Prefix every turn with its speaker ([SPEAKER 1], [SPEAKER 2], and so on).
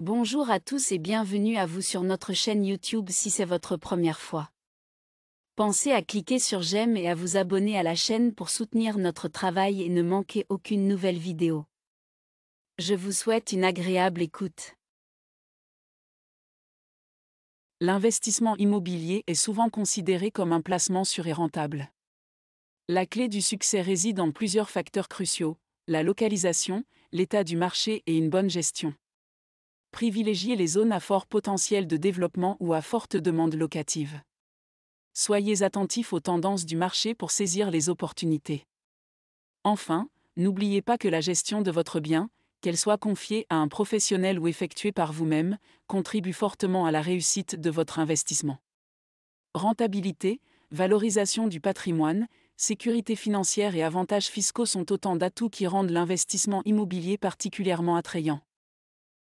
[SPEAKER 1] Bonjour à tous et bienvenue à vous sur notre chaîne YouTube si c'est votre première fois. Pensez à cliquer sur j'aime et à vous abonner à la chaîne pour soutenir notre travail et ne manquer aucune nouvelle vidéo. Je vous souhaite une agréable écoute.
[SPEAKER 2] L'investissement immobilier est souvent
[SPEAKER 3] considéré comme un placement sûr et rentable. La clé du succès réside en plusieurs facteurs cruciaux, la localisation, l'état du marché et une bonne gestion privilégiez les zones à fort potentiel de développement ou à forte demande locative. Soyez attentifs aux tendances du marché pour saisir les opportunités. Enfin, n'oubliez pas que la gestion de votre bien, qu'elle soit confiée à un professionnel ou effectuée par vous-même, contribue fortement à la réussite de votre investissement. Rentabilité, valorisation du patrimoine, sécurité financière et avantages fiscaux sont autant d'atouts qui rendent l'investissement immobilier particulièrement attrayant.